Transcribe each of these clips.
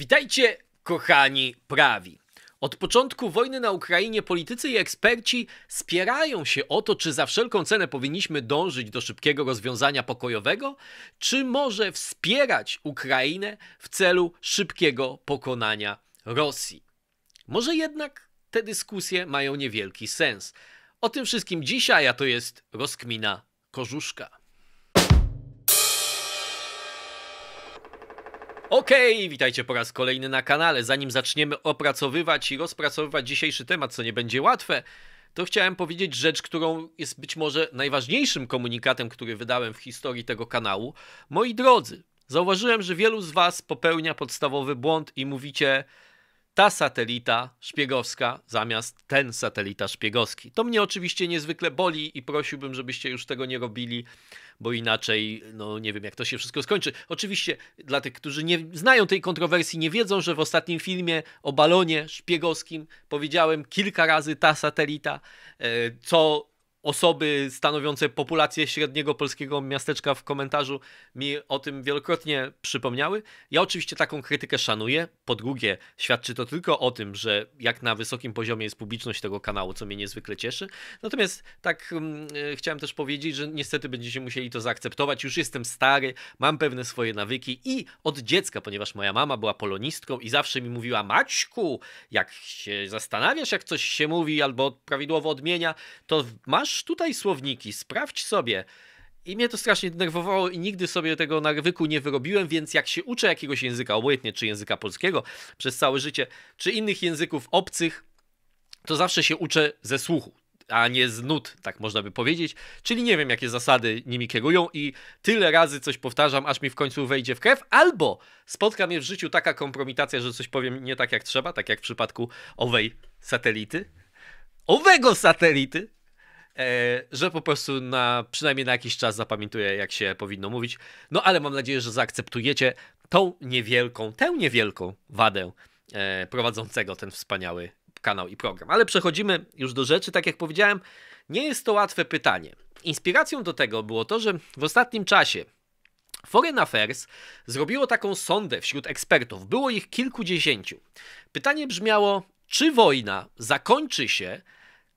Witajcie, kochani prawi. Od początku wojny na Ukrainie politycy i eksperci spierają się o to, czy za wszelką cenę powinniśmy dążyć do szybkiego rozwiązania pokojowego, czy może wspierać Ukrainę w celu szybkiego pokonania Rosji. Może jednak te dyskusje mają niewielki sens. O tym wszystkim dzisiaj, a to jest rozkmina Korzuszka. Okej, okay, witajcie po raz kolejny na kanale. Zanim zaczniemy opracowywać i rozpracowywać dzisiejszy temat, co nie będzie łatwe, to chciałem powiedzieć rzecz, którą jest być może najważniejszym komunikatem, który wydałem w historii tego kanału. Moi drodzy, zauważyłem, że wielu z Was popełnia podstawowy błąd i mówicie, ta satelita szpiegowska zamiast ten satelita szpiegowski. To mnie oczywiście niezwykle boli i prosiłbym, żebyście już tego nie robili, bo inaczej, no nie wiem, jak to się wszystko skończy. Oczywiście dla tych, którzy nie znają tej kontrowersji, nie wiedzą, że w ostatnim filmie o balonie szpiegowskim powiedziałem kilka razy ta satelita, e, co osoby stanowiące populację średniego polskiego miasteczka w komentarzu mi o tym wielokrotnie przypomniały. Ja oczywiście taką krytykę szanuję. Po drugie, świadczy to tylko o tym, że jak na wysokim poziomie jest publiczność tego kanału, co mnie niezwykle cieszy. Natomiast tak yy, chciałem też powiedzieć, że niestety będziecie musieli to zaakceptować. Już jestem stary, mam pewne swoje nawyki i od dziecka, ponieważ moja mama była polonistką i zawsze mi mówiła Maćku, jak się zastanawiasz, jak coś się mówi albo prawidłowo odmienia, to masz masz tutaj słowniki, sprawdź sobie. I mnie to strasznie denerwowało i nigdy sobie tego nawyku nie wyrobiłem, więc jak się uczę jakiegoś języka, obojętnie czy języka polskiego przez całe życie, czy innych języków obcych, to zawsze się uczę ze słuchu, a nie z nut, tak można by powiedzieć. Czyli nie wiem, jakie zasady nimi kierują i tyle razy coś powtarzam, aż mi w końcu wejdzie w krew, albo spotka mnie w życiu taka kompromitacja, że coś powiem nie tak jak trzeba, tak jak w przypadku owej satelity. Owego satelity, E, że po prostu na, przynajmniej na jakiś czas zapamiętuję, jak się powinno mówić. No ale mam nadzieję, że zaakceptujecie tą niewielką, tę niewielką wadę e, prowadzącego ten wspaniały kanał i program. Ale przechodzimy już do rzeczy. Tak jak powiedziałem, nie jest to łatwe pytanie. Inspiracją do tego było to, że w ostatnim czasie Foreign Affairs zrobiło taką sondę wśród ekspertów. Było ich kilkudziesięciu. Pytanie brzmiało, czy wojna zakończy się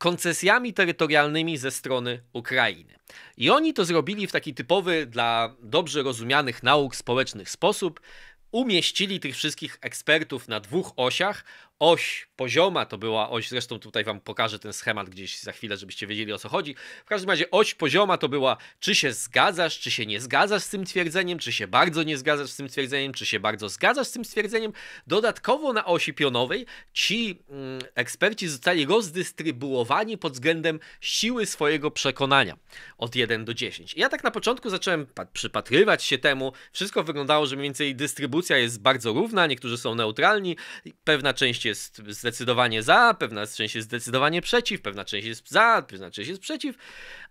koncesjami terytorialnymi ze strony Ukrainy. I oni to zrobili w taki typowy dla dobrze rozumianych nauk społecznych sposób. Umieścili tych wszystkich ekspertów na dwóch osiach oś pozioma, to była oś, zresztą tutaj wam pokażę ten schemat gdzieś za chwilę, żebyście wiedzieli o co chodzi. W każdym razie oś pozioma to była, czy się zgadzasz, czy się nie zgadzasz z tym twierdzeniem, czy się bardzo nie zgadzasz z tym twierdzeniem, czy się bardzo zgadzasz z tym stwierdzeniem. Dodatkowo na osi pionowej ci mm, eksperci zostali rozdystrybuowani pod względem siły swojego przekonania od 1 do 10. ja tak na początku zacząłem przypatrywać się temu, wszystko wyglądało, że mniej więcej dystrybucja jest bardzo równa, niektórzy są neutralni, pewna część jest jest zdecydowanie za, pewna część jest zdecydowanie przeciw, pewna część jest za, pewna część jest przeciw.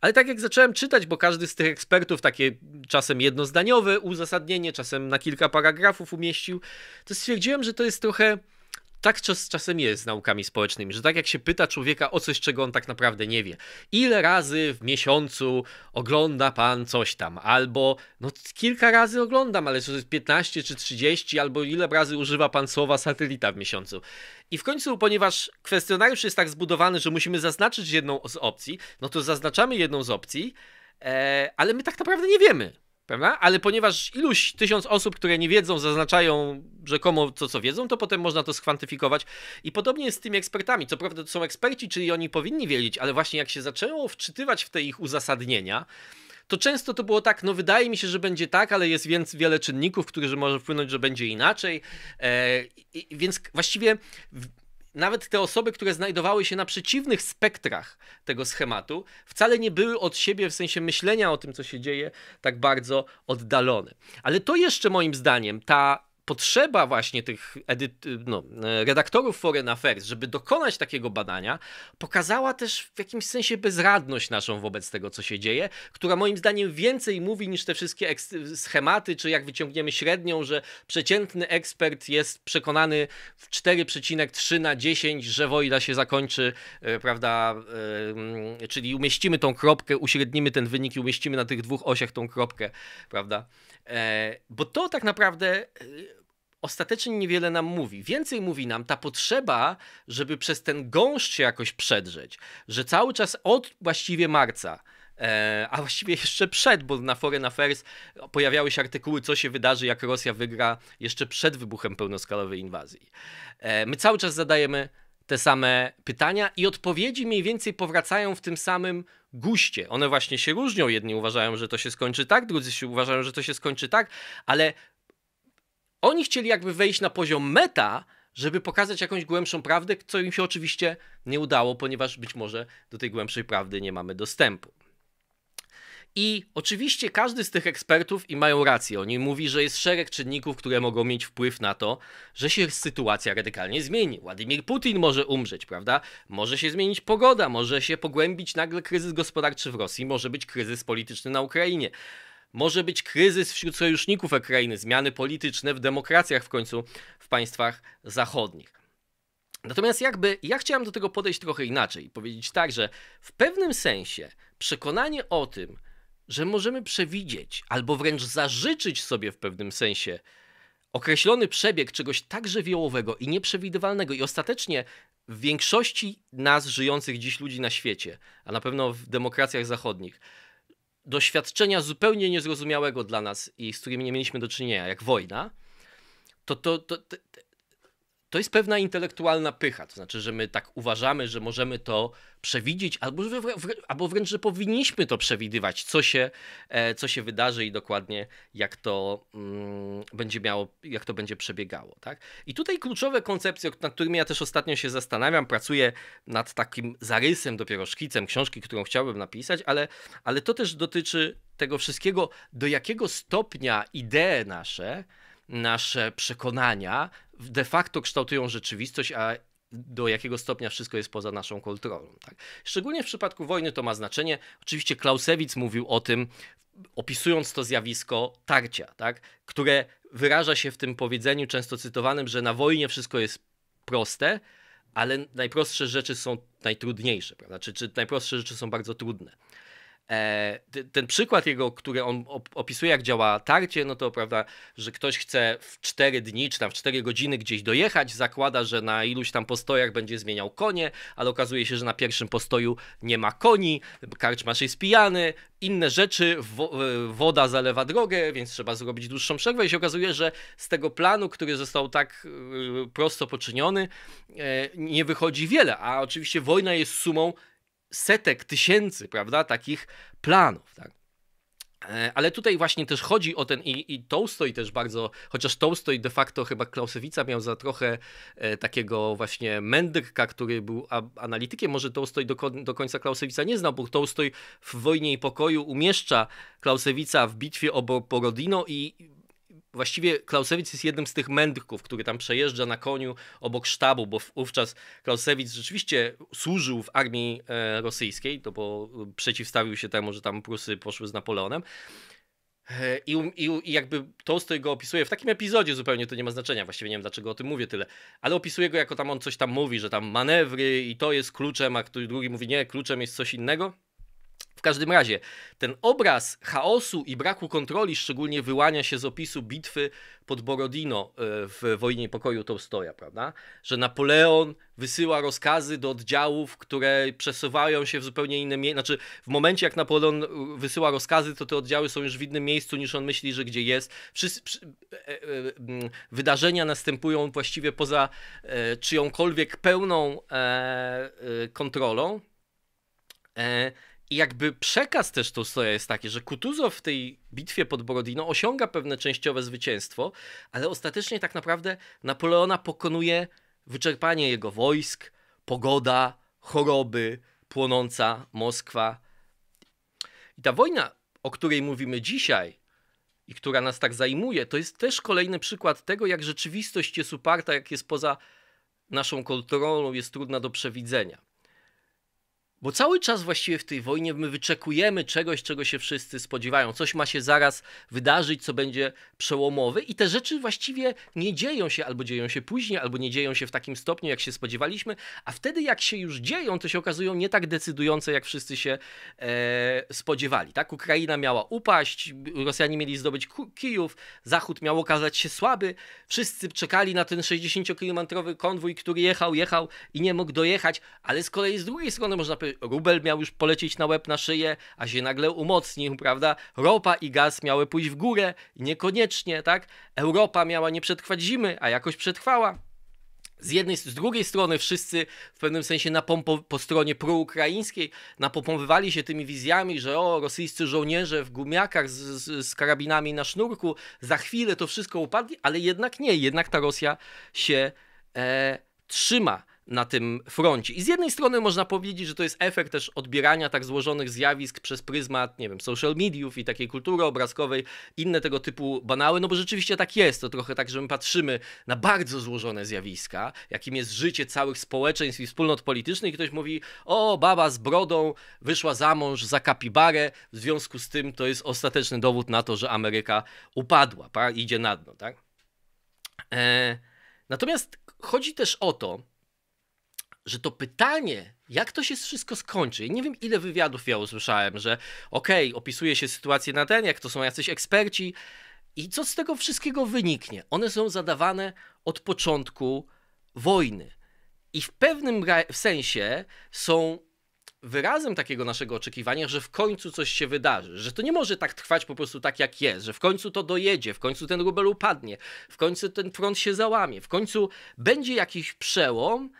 Ale tak jak zacząłem czytać, bo każdy z tych ekspertów takie czasem jednozdaniowe uzasadnienie, czasem na kilka paragrafów umieścił, to stwierdziłem, że to jest trochę tak czas, czasem jest z naukami społecznymi, że tak jak się pyta człowieka o coś, czego on tak naprawdę nie wie. Ile razy w miesiącu ogląda pan coś tam? Albo, no kilka razy oglądam, ale czy 15 czy 30, albo ile razy używa pan słowa satelita w miesiącu? I w końcu, ponieważ kwestionariusz jest tak zbudowany, że musimy zaznaczyć jedną z opcji, no to zaznaczamy jedną z opcji, e, ale my tak naprawdę nie wiemy. Prawda? Ale ponieważ iluś tysiąc osób, które nie wiedzą, zaznaczają rzekomo to, co wiedzą, to potem można to skwantyfikować. I podobnie jest z tymi ekspertami. Co prawda to są eksperci, czyli oni powinni wiedzieć, ale właśnie jak się zaczęło wczytywać w te ich uzasadnienia, to często to było tak, no wydaje mi się, że będzie tak, ale jest więc wiele czynników, które może wpłynąć, że będzie inaczej. E, więc właściwie nawet te osoby, które znajdowały się na przeciwnych spektrach tego schematu, wcale nie były od siebie w sensie myślenia o tym, co się dzieje, tak bardzo oddalone. Ale to jeszcze moim zdaniem ta potrzeba właśnie tych edyt- no, e, redaktorów Foreign Affairs, żeby dokonać takiego badania, pokazała też w jakimś sensie bezradność naszą wobec tego, co się dzieje, która moim zdaniem więcej mówi niż te wszystkie schematy, czy jak wyciągniemy średnią, że przeciętny ekspert jest przekonany w 4,3 na 10, że wojna się zakończy, e, prawda, e, czyli umieścimy tą kropkę, uśrednimy ten wynik i umieścimy na tych dwóch osiach tą kropkę, prawda. E, bo to tak naprawdę e, ostatecznie niewiele nam mówi. Więcej mówi nam ta potrzeba, żeby przez ten gąszcz się jakoś przedrzeć, że cały czas od właściwie marca e, a właściwie jeszcze przed, bo na Foreign Affairs pojawiały się artykuły, co się wydarzy, jak Rosja wygra jeszcze przed wybuchem pełnoskalowej inwazji. My cały czas zadajemy te same pytania i odpowiedzi mniej więcej powracają w tym samym guście. One właśnie się różnią. Jedni uważają, że to się skończy tak, drudzy się uważają, że to się skończy tak, ale oni chcieli jakby wejść na poziom meta, żeby pokazać jakąś głębszą prawdę, co im się oczywiście nie udało, ponieważ być może do tej głębszej prawdy nie mamy dostępu. I oczywiście każdy z tych ekspertów, i mają rację, oni mówi, że jest szereg czynników, które mogą mieć wpływ na to, że się sytuacja radykalnie zmieni. Władimir Putin może umrzeć, prawda? Może się zmienić pogoda, może się pogłębić nagle kryzys gospodarczy w Rosji, może być kryzys polityczny na Ukrainie. Może być kryzys wśród sojuszników Ukrainy, zmiany polityczne w demokracjach w końcu w państwach zachodnich. Natomiast jakby ja chciałem do tego podejść trochę inaczej i powiedzieć tak, że w pewnym sensie przekonanie o tym, że możemy przewidzieć albo wręcz zażyczyć sobie w pewnym sensie określony przebieg czegoś tak żywiołowego i nieprzewidywalnego, i ostatecznie w większości nas żyjących dziś ludzi na świecie, a na pewno w demokracjach zachodnich, doświadczenia zupełnie niezrozumiałego dla nas i z którymi nie mieliśmy do czynienia, jak wojna, to, to, to, to to jest pewna intelektualna pycha. To znaczy, że my tak uważamy, że możemy to przewidzieć, albo, że albo wręcz, że powinniśmy to przewidywać, co się, e, co się wydarzy i dokładnie jak to mm, będzie miało, jak to będzie przebiegało. Tak? I tutaj kluczowe koncepcje, nad którymi ja też ostatnio się zastanawiam, pracuję nad takim zarysem, dopiero szkicem książki, którą chciałbym napisać, ale, ale to też dotyczy tego wszystkiego, do jakiego stopnia idee nasze nasze przekonania de facto kształtują rzeczywistość, a do jakiego stopnia wszystko jest poza naszą kontrolą. Tak? Szczególnie w przypadku wojny to ma znaczenie. Oczywiście Klausewicz mówił o tym, opisując to zjawisko tarcia, tak? które wyraża się w tym powiedzeniu często cytowanym, że na wojnie wszystko jest proste, ale najprostsze rzeczy są najtrudniejsze, prawda? Czy, czy najprostsze rzeczy są bardzo trudne. E, ten przykład jego, który on opisuje, jak działa tarcie, no to prawda, że ktoś chce w 4 dni czy tam w 4 godziny gdzieś dojechać, zakłada, że na iluś tam postojach będzie zmieniał konie, ale okazuje się, że na pierwszym postoju nie ma koni, karczmasz jest pijany, inne rzeczy, e, woda zalewa drogę, więc trzeba zrobić dłuższą przerwę i się okazuje, że z tego planu, który został tak e, prosto poczyniony, nie wychodzi wiele, a oczywiście wojna jest sumą setek, tysięcy, prawda, takich planów. Tak? E, ale tutaj właśnie też chodzi o ten i, i Tolstoj też bardzo, chociaż Tolstoj de facto chyba Klausewica miał za trochę e, takiego właśnie mędrka, który był a, analitykiem, może Tolstoj do, do, końca Klausewica nie znał, bo Tolstoj w Wojnie i Pokoju umieszcza Klausewica w bitwie o Borodino i Właściwie Klausewicz jest jednym z tych mędrków, który tam przejeżdża na koniu obok sztabu, bo wówczas Klausewicz rzeczywiście służył w armii e, rosyjskiej, to bo przeciwstawił się temu, że tam Prusy poszły z Napoleonem. E, I, i, I jakby Tolstoj go opisuje w takim epizodzie zupełnie to nie ma znaczenia, właściwie nie wiem dlaczego o tym mówię tyle, ale opisuje go jako tam on coś tam mówi, że tam manewry i to jest kluczem, a który drugi mówi nie, kluczem jest coś innego. W każdym razie, ten obraz chaosu i braku kontroli szczególnie wyłania się z opisu bitwy pod Borodino e, w Wojnie Pokoju Tolstoja, prawda? Że Napoleon wysyła rozkazy do oddziałów, które przesuwają się w zupełnie inne miejsce. Znaczy, w momencie jak Napoleon e, wysyła rozkazy, to te oddziały są już w innym miejscu niż on myśli, że gdzie jest. Wszyscy... E, wydarzenia następują właściwie poza czyjąkolwiek pełną kontrolą. I jakby przekaz też Tolstoja jest taki, że Kutuzow w tej bitwie pod Borodino osiąga pewne częściowe zwycięstwo, ale ostatecznie tak naprawdę Napoleona pokonuje wyczerpanie jego wojsk, pogoda, choroby, płonąca Moskwa. I ta wojna, o której mówimy dzisiaj i która nas tak zajmuje, to jest też kolejny przykład tego, jak rzeczywistość jest uparta, jak jest poza naszą kontrolą, jest trudna do przewidzenia. Bo cały czas właściwie w tej wojnie my wyczekujemy czegoś, czego się wszyscy spodziewają. Coś ma się zaraz wydarzyć, co będzie przełomowe, i te rzeczy właściwie nie dzieją się, albo dzieją się później, albo nie dzieją się w takim stopniu, jak się spodziewaliśmy. A wtedy, jak się już dzieją, to się okazują nie tak decydujące, jak wszyscy się e, spodziewali. Tak? Ukraina miała upaść, Rosjanie mieli zdobyć Kijów, Zachód miał okazać się słaby. Wszyscy czekali na ten 60-kilometrowy konwój, który jechał, jechał i nie mógł dojechać, ale z kolei z drugiej strony można powiedzieć, rubel miał już polecieć na łeb na szyję, a się nagle umocnił, prawda? Ropa i gaz miały pójść w górę, niekoniecznie, tak? Europa miała nie przetrwać zimy, a jakoś przetrwała. Z, jednej, z drugiej strony wszyscy w pewnym sensie napompo, po stronie proukraińskiej napompowywali się tymi wizjami, że o, rosyjscy żołnierze w gumiakach z, z, z, karabinami na sznurku, za chwilę to wszystko upadnie, ale jednak nie, jednak ta Rosja się e, trzyma na tym froncie. I z jednej strony można powiedzieć, że to jest efekt też odbierania tak złożonych zjawisk przez pryzmat, nie wiem, social mediów i takiej kultury obrazkowej, inne tego typu banały, no bo rzeczywiście tak jest. To trochę tak, że my patrzymy na bardzo złożone zjawiska, jakim jest życie całych społeczeństw i wspólnot politycznych i ktoś mówi, o, baba z brodą wyszła za mąż za kapibarę, w związku z tym to jest ostateczny dowód na to, że Ameryka upadła, pra? idzie na dno, tak? E... Natomiast chodzi też o to, że to pytanie, jak to się wszystko skończy, nie wiem ile wywiadów ja usłyszałem, że okej, okay, opisuje się sytuację na ten, jak to są jacyś eksperci i co z tego wszystkiego wyniknie. One są zadawane od początku wojny i w pewnym w sensie są wyrazem takiego naszego oczekiwania, że w końcu coś się wydarzy, że to nie może tak trwać po prostu tak jak jest, że w końcu to dojedzie, w końcu ten rubel upadnie, w końcu ten front się załamie, w końcu będzie jakiś przełom,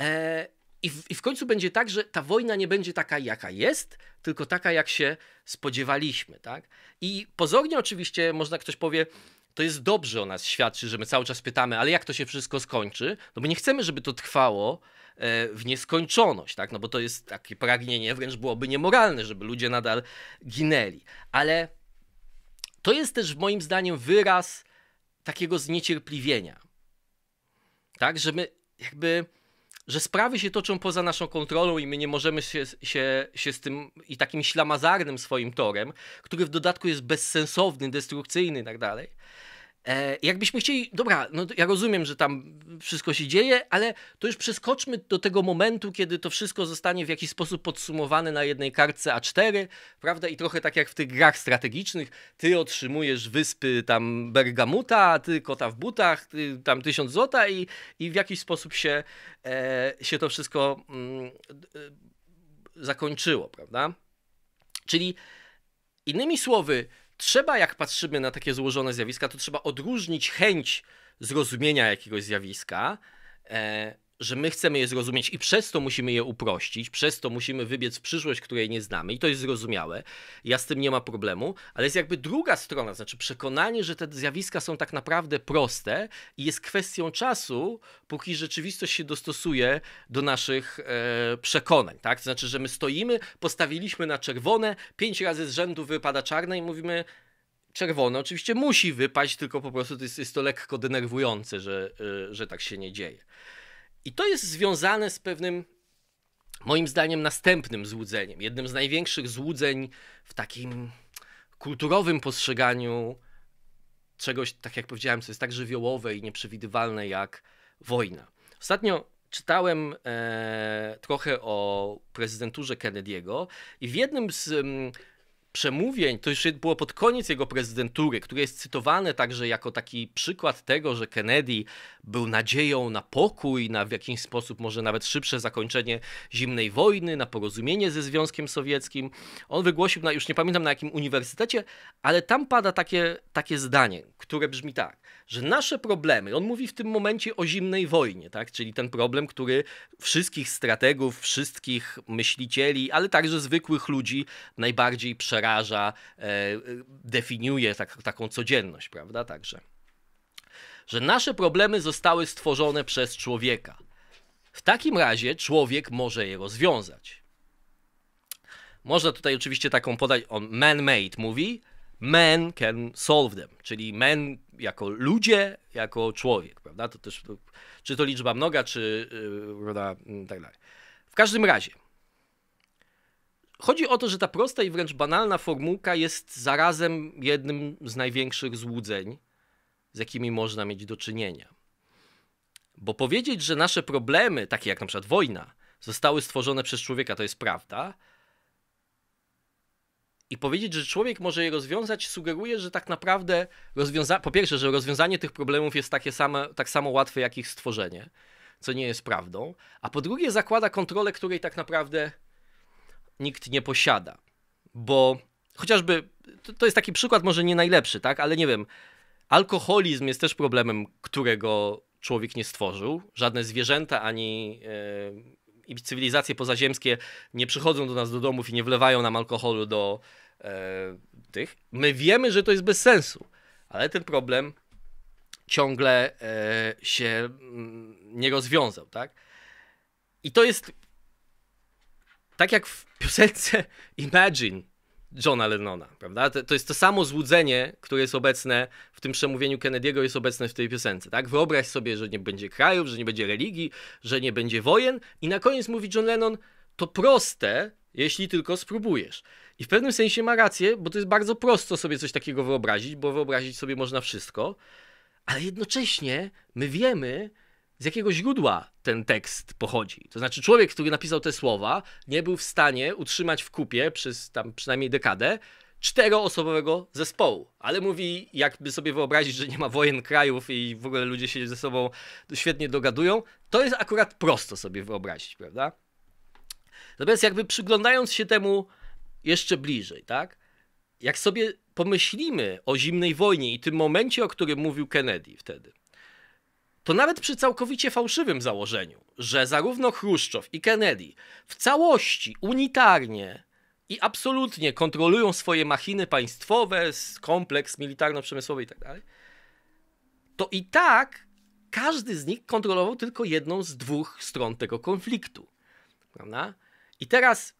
E, i, w, I w końcu będzie tak, że ta wojna nie będzie taka, jaka jest, tylko taka, jak się spodziewaliśmy. Tak? I pozornie oczywiście można ktoś powie, to jest dobrze o nas świadczy, że my cały czas pytamy, ale jak to się wszystko skończy? No bo nie chcemy, żeby to trwało e, w nieskończoność, tak? No bo to jest takie pragnienie, wręcz byłoby niemoralne, żeby ludzie nadal ginęli. Ale to jest też moim zdaniem wyraz takiego zniecierpliwienia. Tak, że my jakby że sprawy się toczą poza naszą kontrolą i my nie możemy się, się, się z tym i takim ślamazarnym swoim torem, który w dodatku jest bezsensowny, destrukcyjny i tak dalej, E, jakbyśmy chcieli, dobra, no ja rozumiem, że tam wszystko się dzieje, ale to już przeskoczmy do tego momentu, kiedy to wszystko zostanie w jakiś sposób podsumowane na jednej kartce A4, prawda? I trochę tak jak w tych grach strategicznych, ty otrzymujesz wyspy tam Bergamuta, ty kota w butach, ty tam tysiąc złota i, i w jakiś sposób się, e, się to wszystko mm, e, zakończyło, prawda? Czyli innymi słowy, trzeba, jak patrzymy na takie złożone zjawiska, to trzeba odróżnić chęć zrozumienia jakiegoś zjawiska e, że my chcemy je zrozumieć i przez to musimy je uprościć, przez to musimy wybiec w przyszłość, której nie znamy i to jest zrozumiałe. Ja z tym nie ma problemu, ale jest jakby druga strona, znaczy przekonanie, że te zjawiska są tak naprawdę proste i jest kwestią czasu, póki rzeczywistość się dostosuje do naszych e, przekonań, tak? To znaczy, że my stoimy, postawiliśmy na czerwone, pięć razy z rzędu wypada czarne i mówimy czerwone oczywiście musi wypaść, tylko po prostu to jest, jest to lekko denerwujące, że, e, że tak się nie dzieje. I to jest związane z pewnym, moim zdaniem, następnym złudzeniem. Jednym z największych złudzeń w takim kulturowym postrzeganiu czegoś, tak jak powiedziałem, co jest tak żywiołowe i nieprzewidywalne jak wojna. Ostatnio czytałem e, trochę o prezydenturze Kennedy'ego i w jednym z. M, mm, przemówień, to już było pod koniec jego prezydentury, które jest cytowane także jako taki przykład tego, że Kennedy był nadzieją na pokój, na w jakiś sposób może nawet szybsze zakończenie zimnej wojny, na porozumienie ze Związkiem Sowieckim. On wygłosił, na, już nie pamiętam na jakim uniwersytecie, ale tam pada takie, takie zdanie, które brzmi tak że nasze problemy, on mówi w tym momencie o zimnej wojnie, tak? czyli ten problem, który wszystkich strategów, wszystkich myślicieli, ale także zwykłych ludzi najbardziej przeraża, e, e, definiuje tak, taką codzienność, prawda? Także. Że nasze problemy zostały stworzone przez człowieka. W takim razie człowiek może je rozwiązać. Można tutaj oczywiście taką podać, on man-made mówi, man can solve them, czyli men jako ludzie, jako człowiek, prawda? To też, czy to liczba mnoga, czy y, prawda, mm, tak dalej. W każdym razie, chodzi o to, że ta prosta i wręcz banalna formułka jest zarazem jednym z największych złudzeń, z jakimi można mieć do czynienia. Bo powiedzieć, że nasze problemy, takie jak na przykład wojna, zostały stworzone przez człowieka, to jest prawda, i powiedzieć, że człowiek może je rozwiązać, sugeruje, że tak naprawdę rozwiąza- po pierwsze, że rozwiązanie tych problemów jest takie same, tak samo łatwe jak ich stworzenie, co nie jest prawdą, a po drugie zakłada kontrolę, której tak naprawdę nikt nie posiada. Bo chociażby to, to jest taki przykład, może nie najlepszy, tak, ale nie wiem. Alkoholizm jest też problemem, którego człowiek nie stworzył. Żadne zwierzęta ani e, i cywilizacje pozaziemskie nie przychodzą do nas do domów i nie wlewają nam alkoholu do e, tych, my wiemy, że to jest bez sensu, ale ten problem ciągle e, się mm, nie rozwiązał, tak? I to jest tak jak w piosence Imagine Johna Lennona, prawda? To, to, jest to samo złudzenie, które jest obecne w tym przemówieniu Kennedy'ego, jest obecne w tej piosence, tak? Wyobraź sobie, że nie będzie krajów, że nie będzie religii, że nie będzie wojen i na koniec mówi John Lennon, to proste, jeśli tylko spróbujesz. I w pewnym sensie ma rację, bo to jest bardzo prosto sobie coś takiego wyobrazić, bo wyobrazić sobie można wszystko, ale jednocześnie my wiemy, z jakiego źródła ten tekst pochodzi. To znaczy, człowiek, który napisał te słowa, nie był w stanie utrzymać w kupie przez tam przynajmniej dekadę czteroosobowego zespołu. Ale mówi, jakby sobie wyobrazić, że nie ma wojen krajów i w ogóle ludzie się ze sobą świetnie dogadują, to jest akurat prosto sobie wyobrazić, prawda? Natomiast jakby przyglądając się temu jeszcze bliżej, tak? Jak sobie pomyślimy o zimnej wojnie i tym momencie, o którym mówił Kennedy wtedy, to nawet przy całkowicie fałszywym założeniu, że zarówno Chruszczow i Kennedy w całości unitarnie i absolutnie kontrolują swoje machiny państwowe, kompleks militarno-przemysłowy itd., tak to i tak każdy z nich kontrolował tylko jedną z dwóch stron tego konfliktu. Prawda? I teraz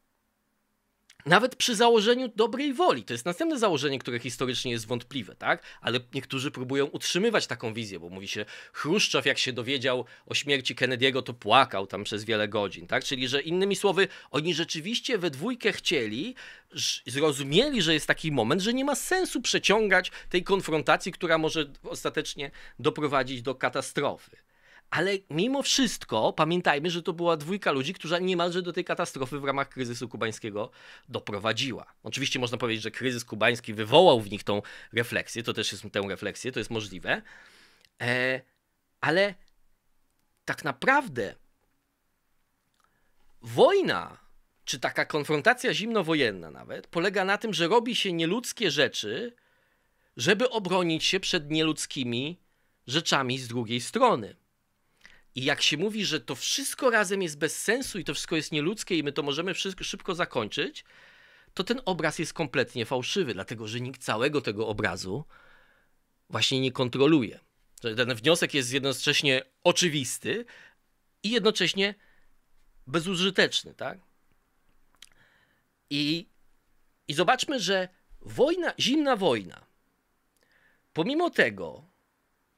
nawet przy założeniu dobrej woli, to jest następne założenie, które historycznie jest wątpliwe, tak? Ale niektórzy próbują utrzymywać taką wizję, bo mówi się, Chruszczow jak się dowiedział o śmierci Kennedy'ego, to płakał tam przez wiele godzin, tak? Czyli, że innymi słowy, oni rzeczywiście we dwójkę chcieli, zrozumieli, że jest taki moment, że nie ma sensu przeciągać tej konfrontacji, która może ostatecznie doprowadzić do katastrofy. Ale mimo wszystko pamiętajmy, że to była dwójka ludzi, która niemalże do tej katastrofy w ramach kryzysu kubańskiego doprowadziła. Oczywiście można powiedzieć, że kryzys kubański wywołał w nich tą refleksję, to też jest tę refleksję, to jest możliwe, e, ale tak naprawdę wojna, czy taka konfrontacja zimnowojenna nawet, polega na tym, że robi się nieludzkie rzeczy, żeby obronić się przed nieludzkimi rzeczami z drugiej strony. I jak się mówi, że to wszystko razem jest bez sensu i to wszystko jest nieludzkie i my to możemy wszystko szybko zakończyć, to ten obraz jest kompletnie fałszywy, dlatego że nikt całego tego obrazu właśnie nie kontroluje. Ten wniosek jest jednocześnie oczywisty i jednocześnie bezużyteczny, tak? I, i zobaczmy, że wojna, zimna wojna, pomimo tego,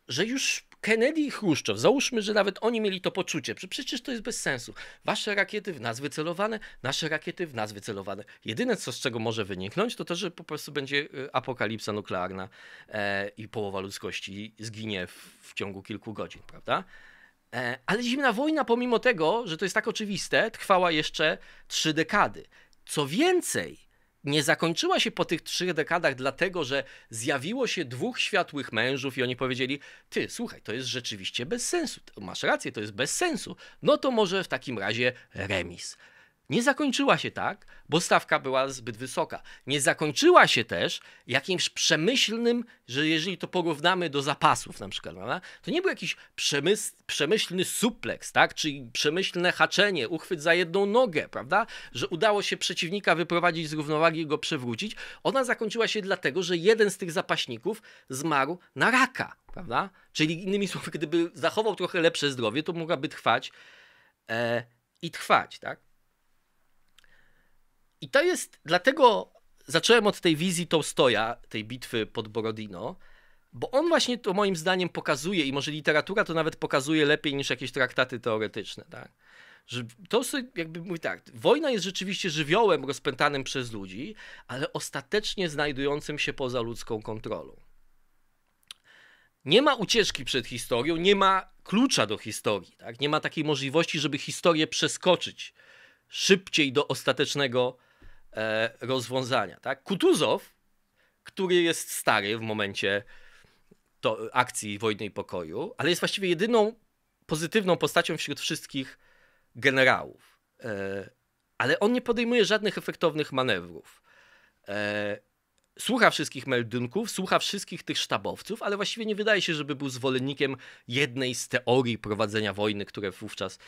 że już Kennedy i Chruszczow, załóżmy, że nawet oni mieli to poczucie, przecież to jest bez sensu. Wasze rakiety w nas wycelowane, nasze rakiety w nas wycelowane. Jedyne, co z czego może wyniknąć, to to, że po prostu będzie y, apokalipsa nuklearna e, i połowa ludzkości zginie w, w ciągu kilku godzin, prawda? E, ale zimna wojna, pomimo tego, że to jest tak oczywiste, trwała jeszcze trzy dekady. Co więcej, nie zakończyła się po tych trzech dekadach, dlatego że zjawiło się dwóch światłych mężów i oni powiedzieli: Ty, słuchaj, to jest rzeczywiście bez sensu. Masz rację, to jest bez sensu. No to może w takim razie remis nie zakończyła się tak, bo stawka była zbyt wysoka. Nie zakończyła się też jakimś przemyślnym, że jeżeli to porównamy do zapasów na przykład, prawda? to nie był jakiś przemyślny supleks, tak? czyli przemyślne haczenie, uchwyt za jedną nogę, prawda? że udało się przeciwnika wyprowadzić z równowagi i go przewrócić. Ona zakończyła się dlatego, że jeden z tych zapaśników zmarł na raka. Prawda? Czyli innymi słowy, gdyby zachował trochę lepsze zdrowie, to mogłaby trwać e, i trwać. Tak? I to jest, dlatego zacząłem od tej wizji Tolstoja, tej bitwy pod Borodino, bo on właśnie to moim zdaniem pokazuje, i może literatura to nawet pokazuje lepiej niż jakieś traktaty teoretyczne, tak? Że Tolstoj jakby mówi tak, wojna jest rzeczywiście żywiołem rozpętanym przez ludzi, ale ostatecznie znajdującym się poza ludzką kontrolą. Nie ma ucieczki przed historią, nie ma klucza do historii, tak? nie ma takiej możliwości, żeby historię przeskoczyć szybciej do ostatecznego E, rozwiązania. Tak? Kutuzow, który jest stary w momencie to, akcji Wojny i Pokoju, ale jest właściwie jedyną pozytywną postacią wśród wszystkich generałów. E, ale on nie podejmuje żadnych efektownych manewrów. E, słucha wszystkich meldunków, słucha wszystkich tych sztabowców, ale właściwie nie wydaje się, żeby był zwolennikiem jednej z teorii prowadzenia wojny, które wówczas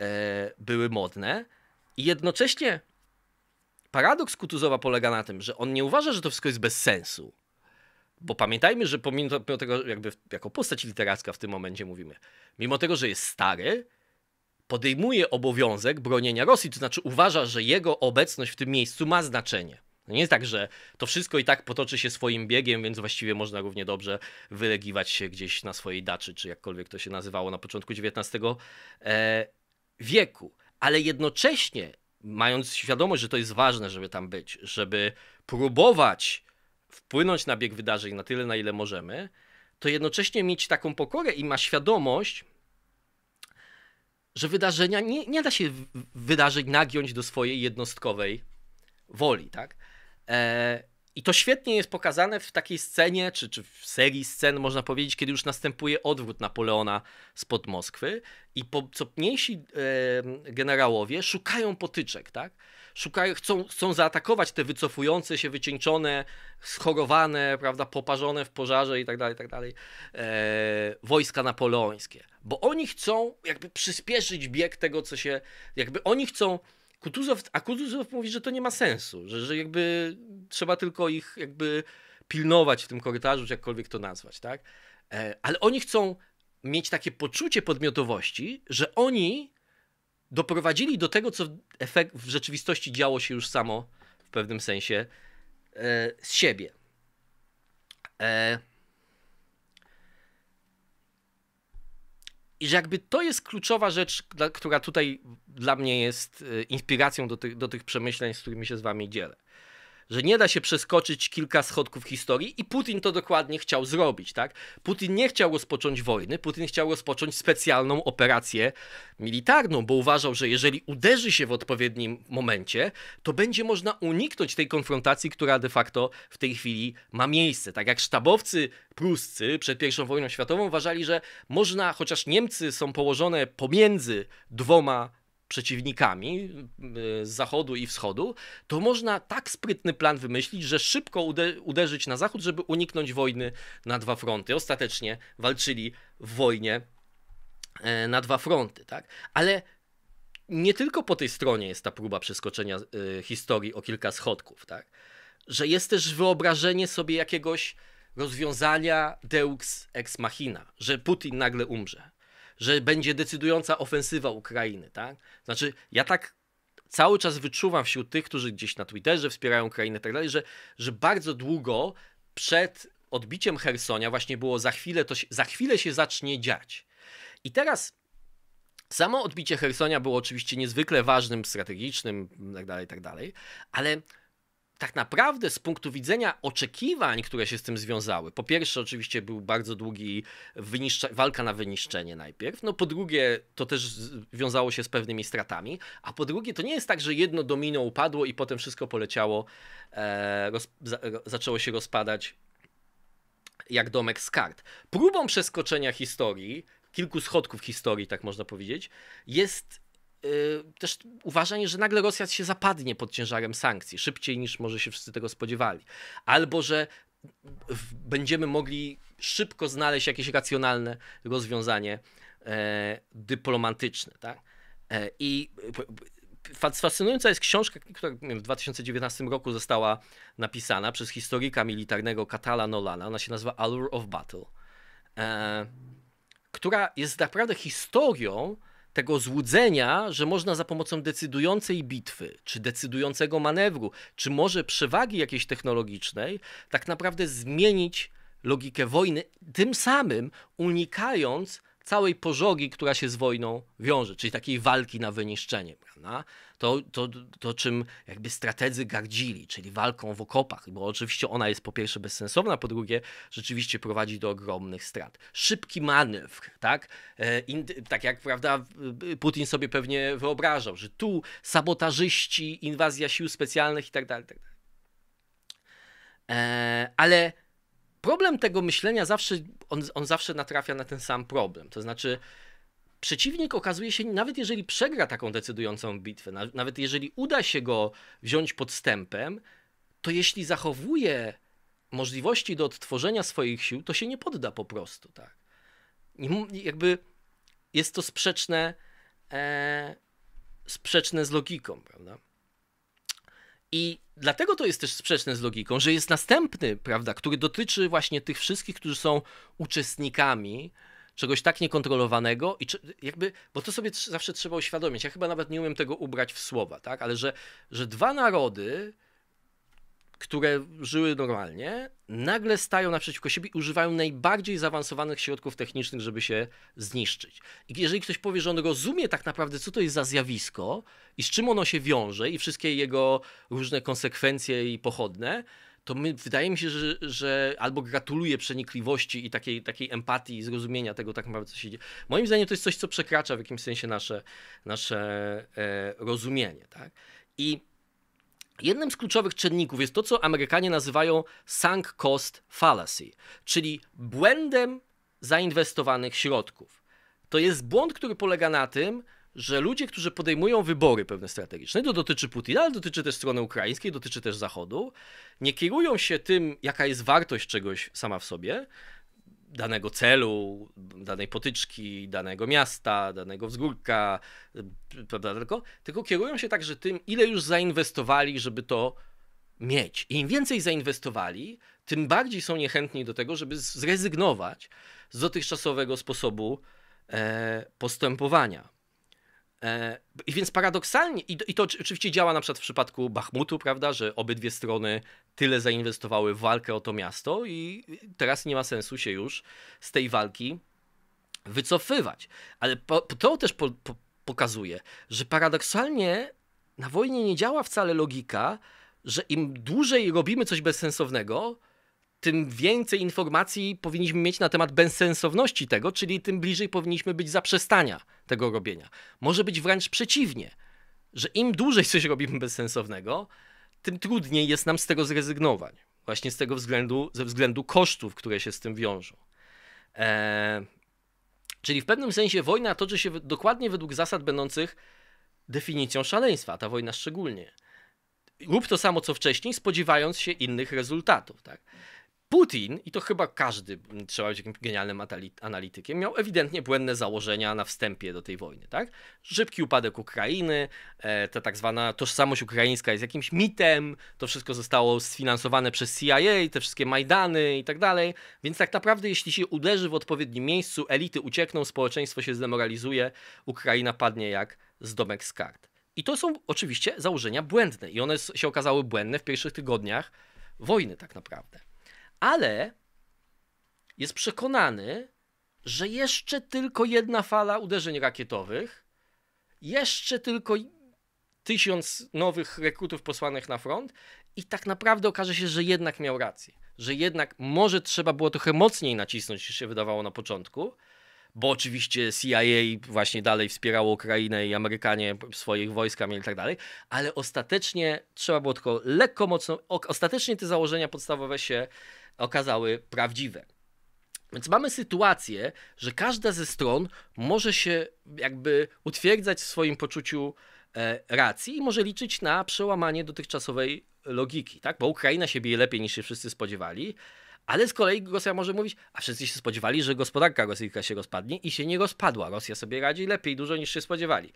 e, były modne. I jednocześnie paradoks Kutuzowa polega na tym, że on nie uważa, że to wszystko jest bez sensu. Bo pamiętajmy, że pomimo tego, jakby jako postać literacka w tym momencie mówimy, mimo tego, że jest stary, podejmuje obowiązek bronienia Rosji, to znaczy uważa, że jego obecność w tym miejscu ma znaczenie. No nie jest tak, że to wszystko i tak potoczy się swoim biegiem, więc właściwie można równie dobrze wylegiwać się gdzieś na swojej daczy, czy jakkolwiek to się nazywało na początku XIX e, wieku. Ale jednocześnie mając świadomość, że to jest ważne, żeby tam być, żeby próbować wpłynąć na bieg wydarzeń na tyle, na ile możemy, to jednocześnie mieć taką pokorę i ma świadomość, że wydarzenia nie, nie da się wydarzeń nagiąć do swojej jednostkowej woli, tak? E, i to świetnie jest pokazane w takiej scenie, czy, czy w serii scen, można powiedzieć, kiedy już następuje odwrót Napoleona spod Moskwy i po, co mniejsi e, generałowie szukają potyczek, tak? Szukają, chcą, chcą zaatakować te wycofujące się, wycieńczone, schorowane, prawda, poparzone w pożarze i tak dalej, tak dalej, e, wojska napoleońskie. Bo oni chcą jakby przyspieszyć bieg tego, co się, jakby oni chcą Kutuzow, a Kutuzow mówi, że to nie ma sensu, że, że jakby trzeba tylko ich jakby pilnować w tym korytarzu, czy jakkolwiek to nazwać, tak? E, ale oni chcą mieć takie poczucie podmiotowości, że oni doprowadzili do tego, co w, efekt, w rzeczywistości działo się już samo w pewnym sensie e, z siebie. E, I że jakby to jest kluczowa rzecz, która tutaj dla mnie jest y, inspiracją do tych, do tych przemyśleń, z którymi się z wami dzielę że nie da się przeskoczyć kilka schodków historii i Putin to dokładnie chciał zrobić, tak? Putin nie chciał rozpocząć wojny, Putin chciał rozpocząć specjalną operację militarną, bo uważał, że jeżeli uderzy się w odpowiednim momencie, to będzie można uniknąć tej konfrontacji, która de facto w tej chwili ma miejsce. Tak jak sztabowcy pruscy przed I wojną światową uważali, że można, chociaż Niemcy są położone pomiędzy dwoma przeciwnikami y, z zachodu i wschodu, to można tak sprytny plan wymyślić, że szybko uderzyć na zachód, żeby uniknąć wojny na dwa fronty. Ostatecznie walczyli w wojnie e, na dwa fronty, tak? Ale nie tylko po tej stronie jest ta próba przeskoczenia e, historii o kilka schodków, tak? Że jest też wyobrażenie sobie jakiegoś rozwiązania deux ex machina, że Putin nagle umrze że będzie decydująca ofensywa Ukrainy, tak? Znaczy, ja tak cały czas wyczuwam wśród tych, którzy gdzieś na Twitterze wspierają Ukrainę i tak dalej, że, że bardzo długo przed odbiciem Hersonia właśnie było za chwilę, to się, za chwilę się zacznie dziać. I teraz samo odbicie Hersonia było oczywiście niezwykle ważnym, strategicznym tak dalej, tak dalej, ale tak naprawdę z punktu widzenia oczekiwań, które się z tym związały, po pierwsze oczywiście był bardzo długi walka na wyniszczenie najpierw, no po drugie to też wiązało się z pewnymi stratami, a po drugie to nie jest tak, że jedno domino upadło i potem wszystko poleciało, e, zaczęło się rozpadać jak domek z kart. Próbą przeskoczenia historii, kilku schodków historii, tak można powiedzieć, jest Y, też uważanie, że nagle Rosja się zapadnie pod ciężarem sankcji szybciej niż może się wszyscy tego spodziewali, albo że będziemy mogli szybko znaleźć jakieś racjonalne rozwiązanie e, dyplomatyczne. Tak? E, I fascynująca jest książka, która w 2019 roku została napisana przez historyka militarnego Katala Nolana. Ona się nazywa Allure of Battle, e, która jest naprawdę historią tego złudzenia, że można za pomocą decydującej bitwy, czy decydującego manewru, czy może przewagi jakiejś technologicznej, tak naprawdę zmienić logikę wojny, tym samym unikając całej pożogi, która się z wojną wiąże, czyli takiej walki na wyniszczenie, prawda? To, to, to czym jakby strategzy gardzili, czyli walką w okopach, bo oczywiście ona jest po pierwsze bezsensowna, po drugie rzeczywiście prowadzi do ogromnych strat. Szybki manewr, tak? E, tak jak, prawda, Putin sobie pewnie wyobrażał, że tu sabotażyści, inwazja sił specjalnych i tak dalej, tak dalej. E, ale problem tego myślenia zawsze, on, on zawsze natrafia na ten sam problem. To znaczy, przeciwnik okazuje się, nawet jeżeli przegra taką decydującą bitwę, nawet jeżeli uda się go wziąć podstępem, to jeśli zachowuje możliwości do odtworzenia swoich sił, to się nie podda po prostu, tak. Jakby jest to sprzeczne, e, sprzeczne z logiką, prawda? I dlatego to jest też sprzeczne z logiką, że jest następny, prawda, który dotyczy właśnie tych wszystkich, którzy są uczestnikami czegoś tak niekontrolowanego i jakby, bo to sobie zawsze trzeba uświadomić. Ja chyba nawet nie umiem tego ubrać w słowa, tak, ale że, że dwa narody, które żyły normalnie, nagle stają naprzeciwko siebie i używają najbardziej zaawansowanych środków technicznych, żeby się zniszczyć. I jeżeli ktoś powie, że on rozumie tak naprawdę, co to jest za zjawisko, i z czym ono się wiąże i wszystkie jego różne konsekwencje i pochodne, to my, wydaje mi się, że, że albo gratuluję przenikliwości i takiej, takiej empatii i zrozumienia tego tak naprawdę, co się dzieje. Moim zdaniem to jest coś, co przekracza w jakimś sensie nasze, nasze e, rozumienie. Tak? I jednym z kluczowych czynników jest to, co Amerykanie nazywają sunk cost fallacy, czyli błędem zainwestowanych środków. To jest błąd, który polega na tym, że ludzie, którzy podejmują wybory pewne strategiczne, to dotyczy Putina, ale dotyczy też strony ukraińskiej, dotyczy też Zachodu, nie kierują się tym, jaka jest wartość czegoś sama w sobie, danego celu, danej potyczki, danego miasta, danego wzgórka, prawda, tylko, tylko kierują się także tym, ile już zainwestowali, żeby to mieć. I im więcej zainwestowali, tym bardziej są niechętni do tego, żeby zrezygnować z dotychczasowego sposobu e, postępowania. E, I więc paradoksalnie, i to, oczywiście działa na przykład w przypadku Bachmutu, prawda, że obydwie strony tyle zainwestowały w walkę o to miasto i teraz nie ma sensu się już z tej walki wycofywać. Ale to też po, po, pokazuje, że paradoksalnie na wojnie nie działa wcale logika, że im dłużej robimy coś bezsensownego, tym więcej informacji powinniśmy mieć na temat bezsensowności tego, czyli tym bliżej powinniśmy być zaprzestania tego robienia. Może być wręcz przeciwnie, że im dłużej coś robimy bezsensownego, tym trudniej jest nam z tego zrezygnować. Właśnie z tego względu, ze względu kosztów, które się z tym wiążą. Eee, czyli w pewnym sensie wojna toczy się dokładnie według zasad będących definicją szaleństwa, ta wojna szczególnie. Rób to samo co wcześniej, spodziewając się innych rezultatów. Tak? Putin, i to chyba każdy, trzeba być jakimś genialnym analitykiem, miał ewidentnie błędne założenia na wstępie do tej wojny. Tak? Szybki upadek Ukrainy, e, ta tak zwana tożsamość ukraińska jest jakimś mitem, to wszystko zostało sfinansowane przez CIA, te wszystkie Majdany i tak dalej. Więc tak naprawdę, jeśli się uderzy w odpowiednim miejscu, elity uciekną, społeczeństwo się zdemoralizuje, Ukraina padnie jak z domek z kart. I to są oczywiście założenia błędne, i one się okazały błędne w pierwszych tygodniach wojny, tak naprawdę ale jest przekonany, że jeszcze tylko jedna fala uderzeń rakietowych, jeszcze tylko tysiąc nowych rekrutów posłanych na front i tak naprawdę okaże się, że jednak miał rację, że jednak może trzeba było trochę mocniej nacisnąć niż się wydawało na początku, bo oczywiście CIA właśnie dalej wspierało Ukrainę i Amerykanie swoich wojskami i tak dalej, ale ostatecznie trzeba było tylko lekko mocno, ostatecznie te założenia podstawowe się okazały prawdziwe. Więc mamy sytuację, że każda ze stron może się jakby utwierdzać w swoim poczuciu e, racji i może liczyć na przełamanie dotychczasowej logiki, tak? Bo Ukraina się bije lepiej niż się wszyscy spodziewali, ale z kolei Rosja może mówić, a wszyscy się spodziewali, że gospodarka rosyjska się rozpadnie i się nie rozpadła. Rosja sobie radzi lepiej dużo niż się spodziewali.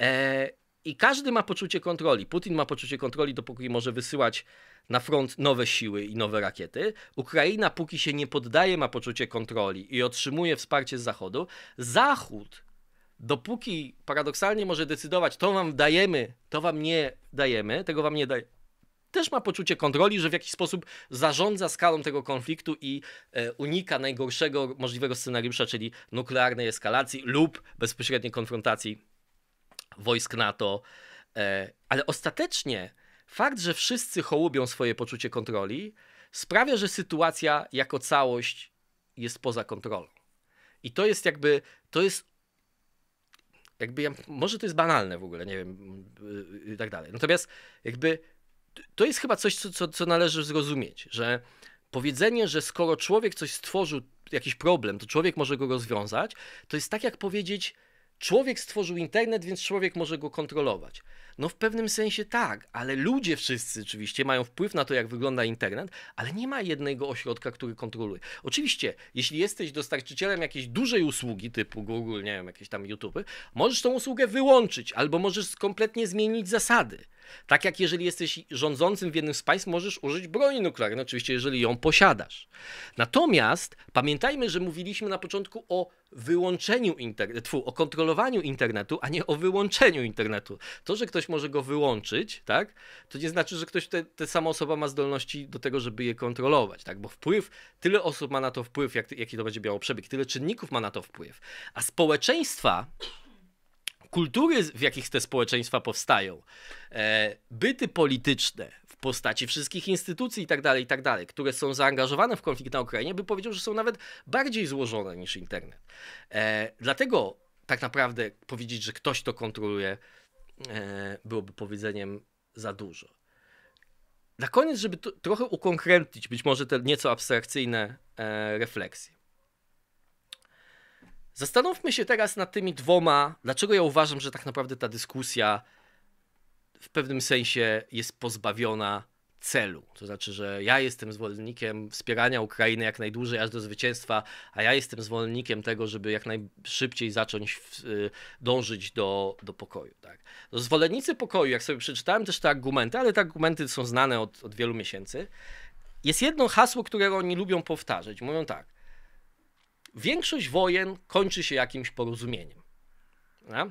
E, i każdy ma poczucie kontroli. Putin ma poczucie kontroli, dopóki może wysyłać na front nowe siły i nowe rakiety. Ukraina, póki się nie poddaje, ma poczucie kontroli i otrzymuje wsparcie z Zachodu. Zachód, dopóki paradoksalnie może decydować, to wam dajemy, to wam nie dajemy, tego wam nie daje, też ma poczucie kontroli, że w jakiś sposób zarządza skalą tego konfliktu i e, unika najgorszego możliwego scenariusza, czyli nuklearnej eskalacji lub bezpośredniej konfrontacji wojsk NATO. E, ale ostatecznie fakt, że wszyscy hołubią swoje poczucie kontroli, sprawia, że sytuacja jako całość jest poza kontrolą. I to jest jakby, to jest jakby, ja, może to jest banalne w ogóle, nie wiem, y, y, i tak dalej. Natomiast jakby to jest chyba coś, co, co, co należy zrozumieć, że powiedzenie, że skoro człowiek coś stworzył, jakiś problem, to człowiek może go rozwiązać, to jest tak jak powiedzieć, Człowiek stworzył internet, więc człowiek może go kontrolować. No w pewnym sensie tak, ale ludzie wszyscy oczywiście mają wpływ na to, jak wygląda internet, ale nie ma jednego ośrodka, który kontroluje. Oczywiście, jeśli jesteś dostarczycielem jakiejś dużej usługi, typu Google, nie wiem, jakieś tam YouTube, możesz tą usługę wyłączyć albo możesz kompletnie zmienić zasady. Tak jak jeżeli jesteś rządzącym w jednym z państw, możesz użyć broni nuklearnej, no, oczywiście, jeżeli ją posiadasz. Natomiast pamiętajmy, że mówiliśmy na początku o wyłączeniu internetu, o kontrolowaniu internetu, a nie o wyłączeniu internetu. To, że ktoś może go wyłączyć, tak, to nie znaczy, że ktoś, te, te sama osoba ma zdolności do tego, żeby je kontrolować, tak, bo wpływ, tyle osób ma na to wpływ, jak, jaki to będzie miało przebieg, tyle czynników ma na to wpływ, a społeczeństwa kultury, w jakich te społeczeństwa powstają, e, byty polityczne w postaci wszystkich instytucji itd., tak itd., tak które są zaangażowane w konflikt na Ukrainie, by powiedział, że są nawet bardziej złożone niż internet. E, dlatego tak naprawdę powiedzieć, że ktoś to kontroluje, e, byłoby powiedzeniem za dużo. Na koniec, żeby to, trochę ukonkrętnić być może te nieco abstrakcyjne refleksje. Zastanówmy się teraz nad tymi dwoma, dlaczego ja uważam, że tak naprawdę ta dyskusja w pewnym sensie jest pozbawiona celu. To znaczy, że ja jestem zwolennikiem wspierania Ukrainy jak najdłużej aż do zwycięstwa, a ja jestem zwolennikiem tego, żeby jak najszybciej zacząć w, y, dążyć do, do pokoju. Tak? No, zwolennicy pokoju, jak sobie przeczytałem też te argumenty, ale te argumenty są znane od, od wielu miesięcy, jest jedno hasło, które oni lubią powtarzać. Mówią tak, większość wojen kończy się jakimś porozumieniem. Ja?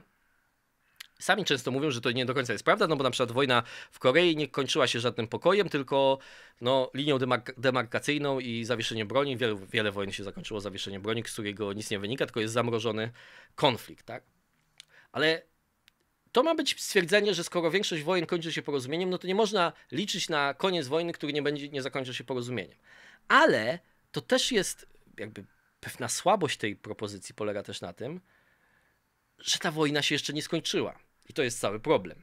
Sami często mówią, że to nie do końca jest prawda, no bo na przykład wojna w Korei nie kończyła się żadnym pokojem, tylko no, linią demark demarkacyjną i zawieszeniem broni. Wiele, wiele wojen się zakończyło zawieszeniem broni, z którego nic nie wynika, tylko jest zamrożony konflikt. Tak? Ale to ma być stwierdzenie, że skoro większość wojen kończy się porozumieniem, no to nie można liczyć na koniec wojny, który nie, będzie, nie zakończy się porozumieniem. Ale to też jest jakby pewna słabość tej propozycji polega też na tym, że ta wojna się jeszcze nie skończyła. I to jest cały problem.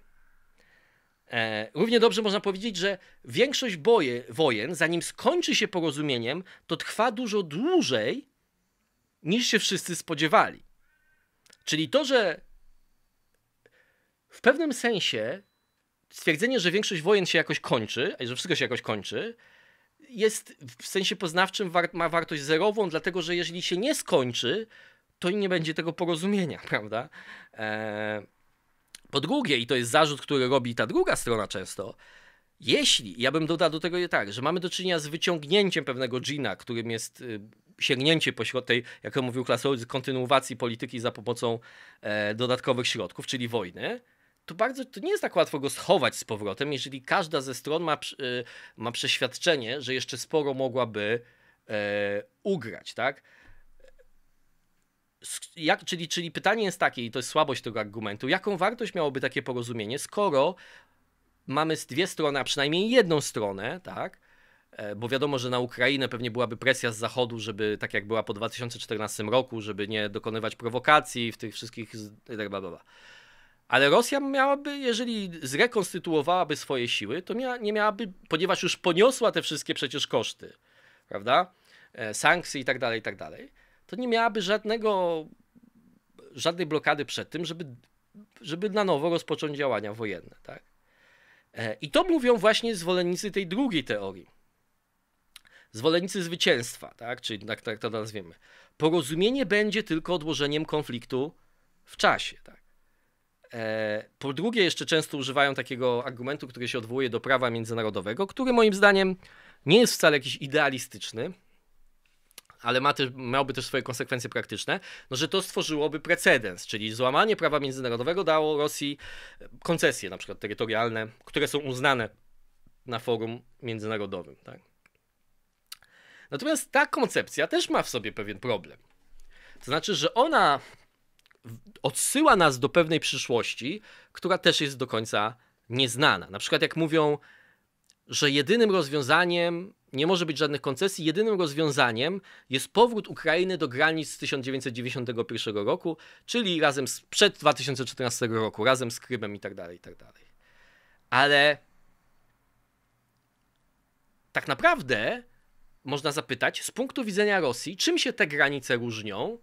E, równie dobrze można powiedzieć, że większość boje, wojen, zanim skończy się porozumieniem, to trwa dużo dłużej niż się wszyscy spodziewali. Czyli to, że w pewnym sensie stwierdzenie, że większość wojen się jakoś kończy, że wszystko się jakoś kończy, jest w sensie poznawczym war ma wartość zerową, dlatego że jeżeli się nie skończy, to nie będzie tego porozumienia, prawda? E, po drugie, i to jest zarzut, który robi ta druga strona często, jeśli, ja bym dodał do tego je tak, że mamy do czynienia z wyciągnięciem pewnego dżina, którym jest y, sięgnięcie pośród tej, jak mówił klasowy, kontynuacji polityki za pomocą e, dodatkowych środków, czyli wojny, to bardzo to nie jest tak łatwo go schować z powrotem, jeżeli każda ze stron ma, y, ma przeświadczenie, że jeszcze sporo mogłaby e, ugrać, tak? Jak, czyli, czyli pytanie jest takie, i to jest słabość tego argumentu, jaką wartość miałoby takie porozumienie, skoro mamy z dwie strony, a przynajmniej jedną stronę, tak? E, bo wiadomo, że na Ukrainę pewnie byłaby presja z Zachodu, żeby tak jak była po 2014 roku, żeby nie dokonywać prowokacji w tych wszystkich. Tak, bla, bla, bla. Ale Rosja miałaby, jeżeli zrekonstytuowałaby swoje siły, to mia, nie miałaby, ponieważ już poniosła te wszystkie przecież koszty, prawda? E, sankcje i tak dalej, i tak dalej, to nie miałaby żadnego, żadnej blokady przed tym, żeby, żeby na nowo rozpocząć działania wojenne, tak? E, I to mówią właśnie zwolennicy tej drugiej teorii. Zwolennicy zwycięstwa, tak? Czyli tak, tak to nazwiemy. Porozumienie będzie tylko odłożeniem konfliktu w czasie, tak? E, po drugie, jeszcze często używają takiego argumentu, który się odwołuje do prawa międzynarodowego, który moim zdaniem nie jest wcale jakiś idealistyczny, ale ma też, miałby też swoje konsekwencje praktyczne, no że to stworzyłoby precedens, czyli złamanie prawa międzynarodowego dało Rosji koncesje, na przykład terytorialne, które są uznane na forum międzynarodowym. Tak? Natomiast ta koncepcja też ma w sobie pewien problem. To znaczy, że ona odsyła nas do pewnej przyszłości, która też jest do końca nieznana. Na przykład jak mówią, że jedynym rozwiązaniem nie może być żadnych koncesji. Jedynym rozwiązaniem jest powrót Ukrainy do granic z 1991 roku, czyli razem z, przed 2014 roku, razem z Krymem i tak dalej, i tak dalej. Ale tak naprawdę można zapytać z punktu widzenia Rosji, czym się te granice różnią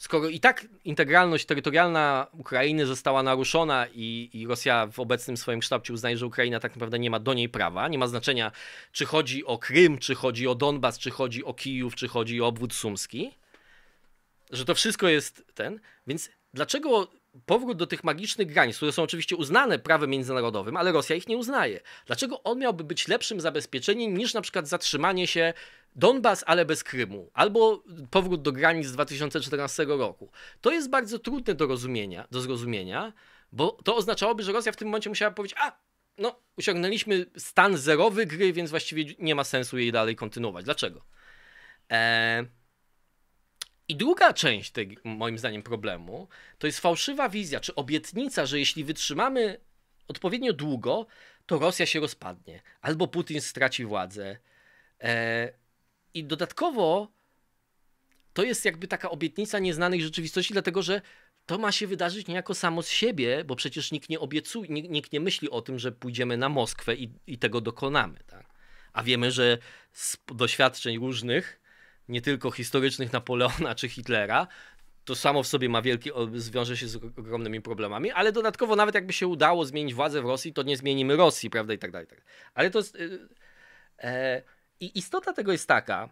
Skoro i tak integralność terytorialna Ukrainy została naruszona i, i, Rosja w obecnym swoim kształcie uznaje, że Ukraina tak naprawdę nie ma do niej prawa, nie ma znaczenia, czy chodzi o Krym, czy chodzi o Donbas, czy chodzi o Kijów, czy chodzi o obwód sumski, że to wszystko jest ten. Więc dlaczego powrót do tych magicznych granic, które są oczywiście uznane prawem międzynarodowym, ale Rosja ich nie uznaje. Dlaczego on miałby być lepszym zabezpieczeniem niż na przykład zatrzymanie się Donbas, ale bez Krymu, albo powrót do granic z 2014 roku. To jest bardzo trudne do, rozumienia, do zrozumienia, bo to oznaczałoby, że Rosja w tym momencie musiała powiedzieć, a no, osiągnęliśmy stan zerowy gry, więc właściwie nie ma sensu jej dalej kontynuować. Dlaczego? Eee... I druga część tego, moim zdaniem, problemu to jest fałszywa wizja, czy obietnica, że jeśli wytrzymamy odpowiednio długo, to Rosja się rozpadnie, albo Putin straci władzę. Eee i dodatkowo to jest jakby taka obietnica nieznanej rzeczywistości, dlatego że to ma się wydarzyć niejako samo z siebie, bo przecież nikt nie obiecuje, nikt nie myśli o tym, że pójdziemy na Moskwę i, i tego dokonamy. Tak? A wiemy, że z doświadczeń różnych, nie tylko historycznych Napoleona czy Hitlera, to samo w sobie ma wielki, zwiąże się z ogromnymi problemami, ale dodatkowo nawet jakby się udało zmienić władzę w Rosji, to nie zmienimy Rosji, prawda, i tak dalej. I tak dalej. Ale to jest... Y, y, e, i istota tego jest taka,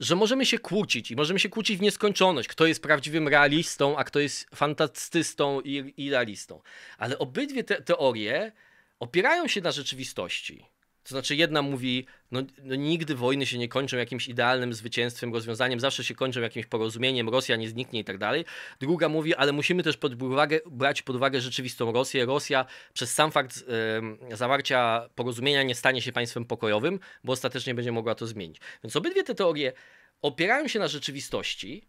że możemy się kłócić i możemy się kłócić w nieskończoność, kto jest prawdziwym realistą, a kto jest fantastystą i, idealistą? Ale obydwie te teorie opierają się na rzeczywistości. To znaczy, jedna mówi, no, no, nigdy wojny się nie kończą jakimś idealnym zwycięstwem, rozwiązaniem, zawsze się kończą jakimś porozumieniem, Rosja nie zniknie i tak dalej. Druga mówi, ale musimy też pod uwagę, brać pod uwagę rzeczywistą Rosję. Rosja przez sam fakt y, zawarcia porozumienia nie stanie się państwem pokojowym, bo ostatecznie będzie mogła to zmienić. Więc obydwie te teorie opierają się na rzeczywistości,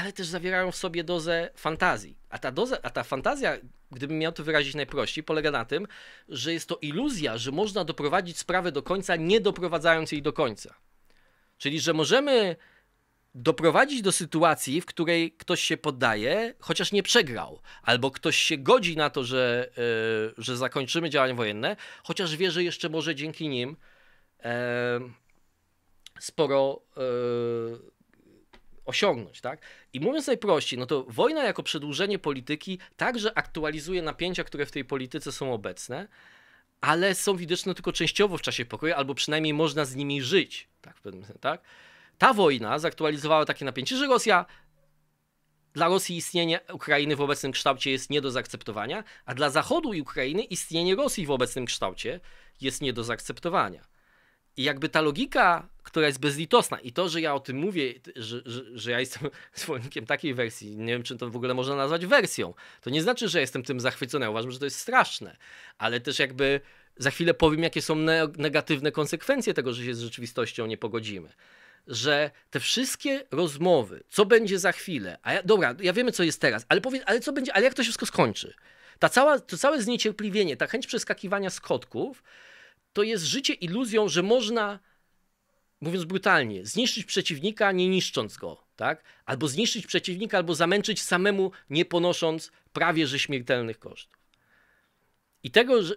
ale też zawierają w sobie dozę fantazji. A ta, doza, a ta fantazja, gdybym miał to wyrazić najprościej, polega na tym, że jest to iluzja, że można doprowadzić sprawę do końca, nie doprowadzając jej do końca. Czyli, że możemy doprowadzić do sytuacji, w której ktoś się poddaje, chociaż nie przegrał, albo ktoś się godzi na to, że, yy, że zakończymy działania wojenne, chociaż wie, że jeszcze może dzięki nim yy, sporo. Yy, osiągnąć, tak? I mówiąc najprościej, no to wojna jako przedłużenie polityki także aktualizuje napięcia, które w tej polityce są obecne, ale są widoczne tylko częściowo w czasie pokoju, albo przynajmniej można z nimi żyć, tak? tak? Ta wojna zaktualizowała takie napięcie, że Rosja dla Rosji istnienie Ukrainy w obecnym kształcie jest nie do zaakceptowania, a dla Zachodu i Ukrainy istnienie Rosji w obecnym kształcie jest nie do zaakceptowania. I jakby ta logika która jest bezlitosna. I to, że ja o tym mówię, że, że, że, ja jestem zwolennikiem takiej wersji, nie wiem, czy to w ogóle można nazwać wersją, to nie znaczy, że jestem tym zachwycony. Ja uważam, że to jest straszne, ale też jakby za chwilę powiem, jakie są negatywne konsekwencje tego, że się z rzeczywistością nie pogodzimy. Że te wszystkie rozmowy, co będzie za chwilę, a ja, dobra, ja wiemy, co jest teraz, ale powiedz, ale co będzie, ale jak to się wszystko skończy? Ta cała, to całe zniecierpliwienie, ta chęć przeskakiwania skotków, to jest życie iluzją, że można mówiąc brutalnie, zniszczyć przeciwnika, nie niszcząc go, tak? Albo zniszczyć przeciwnika, albo zamęczyć samemu, nie ponosząc prawie że śmiertelnych kosztów. I tego, że,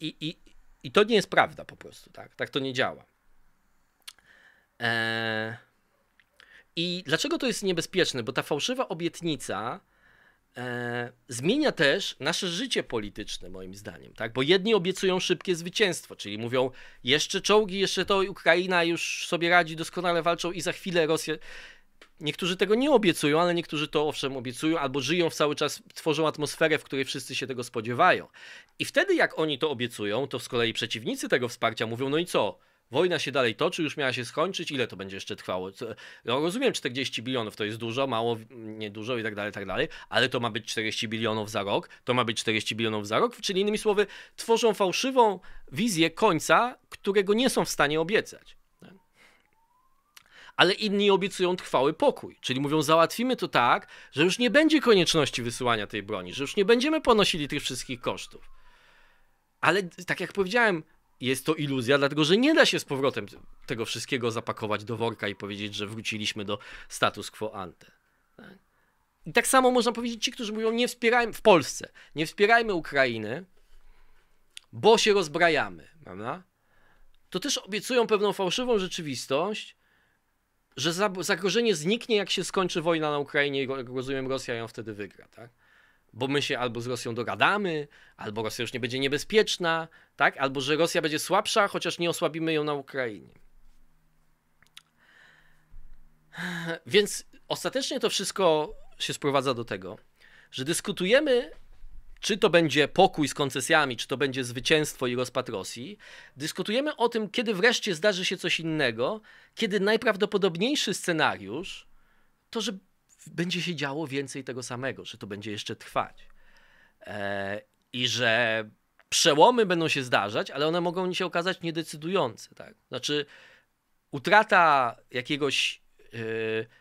i, y, y, i, i to nie jest prawda po prostu, tak? Tak to nie działa. Eee... I dlaczego to jest niebezpieczne? Bo ta fałszywa obietnica e, zmienia też nasze życie polityczne, moim zdaniem, tak? Bo jedni obiecują szybkie zwycięstwo, czyli mówią, jeszcze czołgi, jeszcze to, Ukraina już sobie radzi, doskonale walczą i za chwilę Rosję. Niektórzy tego nie obiecują, ale niektórzy to owszem obiecują, albo żyją w cały czas, tworzą atmosferę, w której wszyscy się tego spodziewają. I wtedy, jak oni to obiecują, to z kolei przeciwnicy tego wsparcia mówią: No i co? Wojna się dalej toczy, już miała się skończyć, ile to będzie jeszcze trwało? No, rozumiem, 40 bilionów to jest dużo, mało, nie dużo i tak dalej, tak dalej, ale to ma być 40 bilionów za rok, to ma być 40 bilionów za rok, czyli innymi słowy, tworzą fałszywą wizję końca, którego nie są w stanie obiecać ale inni obiecują trwały pokój. Czyli mówią, załatwimy to tak, że już nie będzie konieczności wysyłania tej broni, że już nie będziemy ponosili tych wszystkich kosztów. Ale tak jak powiedziałem, jest to iluzja, dlatego że nie da się z powrotem tego wszystkiego zapakować do worka i powiedzieć, że wróciliśmy do status quo ante. Tak? I tak samo można powiedzieć ci, którzy mówią, nie wspierajmy w Polsce, nie wspierajmy Ukrainy, bo się rozbrajamy, prawda? To też obiecują pewną fałszywą rzeczywistość, że zagrożenie zniknie, jak się skończy wojna na Ukrainie, jak rozumiem, Rosja ją wtedy wygra, tak? bo my się albo z Rosją dogadamy, albo Rosja już nie będzie niebezpieczna, tak? albo że Rosja będzie słabsza, chociaż nie osłabimy ją na Ukrainie. Więc ostatecznie to wszystko się sprowadza do tego, że dyskutujemy, czy to będzie pokój z koncesjami, czy to będzie zwycięstwo i rozpad Rosji. Dyskutujemy o tym, kiedy wreszcie zdarzy się coś innego, kiedy najprawdopodobniejszy scenariusz to, że będzie się działo więcej tego samego, że to będzie jeszcze trwać. E, I że przełomy będą się zdarzać, ale one mogą się okazać niedecydujące. Tak? Znaczy, utrata jakiegoś. E,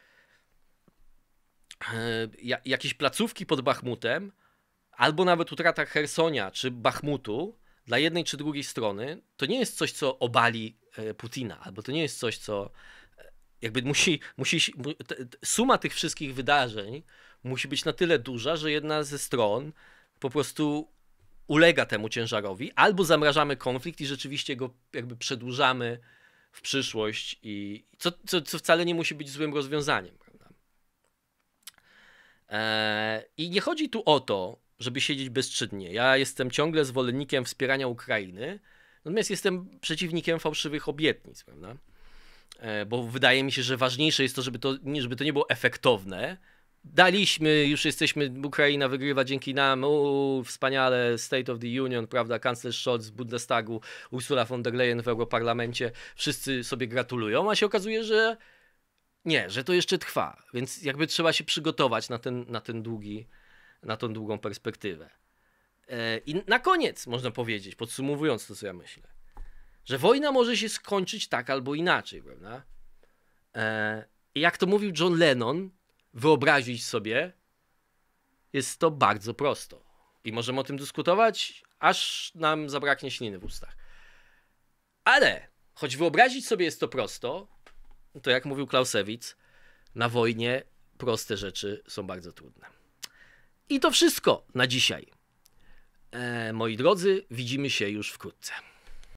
e, jakiejś placówki pod Bachmutem, albo nawet utrata Hersonia czy Bachmutu dla jednej czy drugiej strony, to nie jest coś, co obali e, Putina, albo to nie jest coś, co jakby musi, musi suma tych wszystkich wydarzeń musi być na tyle duża, że jedna ze stron po prostu ulega temu ciężarowi, albo zamrażamy konflikt i rzeczywiście go jakby przedłużamy w przyszłość, i co, co, co wcale nie musi być złym rozwiązaniem. E, I nie chodzi tu o to, żeby siedzieć bezczynnie. Ja jestem ciągle zwolennikiem wspierania Ukrainy, natomiast jestem przeciwnikiem fałszywych obietnic. Prawda? E, bo wydaje mi się, że ważniejsze jest to, żeby to, żeby to nie było efektowne. Daliśmy, już jesteśmy, Ukraina wygrywa dzięki nam, uuu, wspaniale, State of the Union, prawda, kanclerz Scholz z Bundestagu, Ursula von der Leyen w Europarlamencie, wszyscy sobie gratulują, a się okazuje, że nie, że to jeszcze trwa, więc jakby trzeba się przygotować na, ten, na, ten długi, na tą długą perspektywę. E, I na koniec można powiedzieć, podsumowując to, co ja myślę że wojna może się skończyć tak albo inaczej, prawda? E, jak to mówił John Lennon, wyobrazić sobie, jest to bardzo prosto. I możemy o tym dyskutować, aż nam zabraknie śliny w ustach. Ale, choć wyobrazić sobie jest to prosto, no to jak mówił Klausewicz, na wojnie proste rzeczy są bardzo trudne. I to wszystko na dzisiaj. E, moi drodzy, widzimy się już wkrótce.